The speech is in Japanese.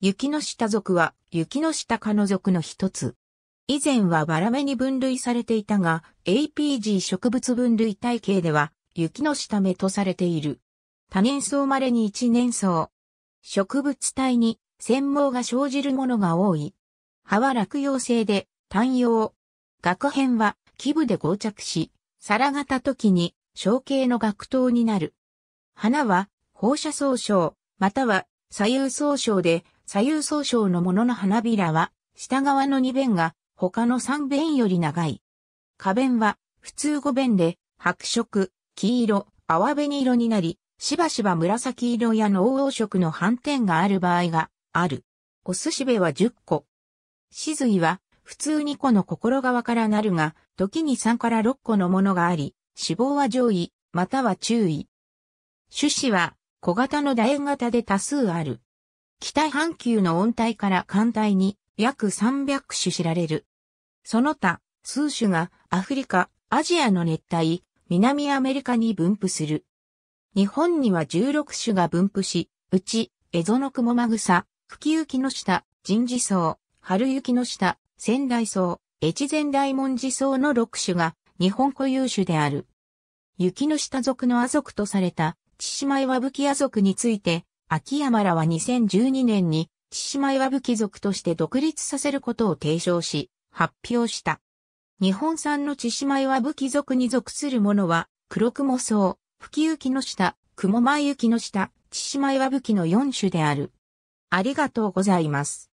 雪の下族は雪の下科の族の一つ。以前はバラ目に分類されていたが、APG 植物分類体系では雪の下目とされている。多年草まれに一年草。植物体に繊毛が生じるものが多い。葉は落葉性で単葉。学片は基部で合着し、皿型時に小形の学頭になる。花は放射総称、または左右総称で左右総称のものの花びらは、下側の2弁が、他の3弁より長い。花弁は、普通5弁で、白色、黄色、泡紅色になり、しばしば紫色や濃黄色の斑点がある場合がある。お寿司べは10個。死髄は普通2個の心側からなるが、時に3から6個のものがあり、脂肪は上位、または注意。種子は小型の楕円型で多数ある。北半球の温帯から寒帯に約300種知られる。その他、数種がアフリカ、アジアの熱帯、南アメリカに分布する。日本には16種が分布し、うち、エゾノクモマグサ、フキユキノシタ、ジンジソウ、春雪の下、仙台草、越前大文字草の6種が日本固有種である。雪の下族の亜族とされた、千島岩吹ア族について、秋山らは2012年に、千島岩部貴族として独立させることを提唱し、発表した。日本産の千島岩部貴族に属するものは、黒雲草、吹雪の下、雲前雪の下、千島岩器の4種である。ありがとうございます。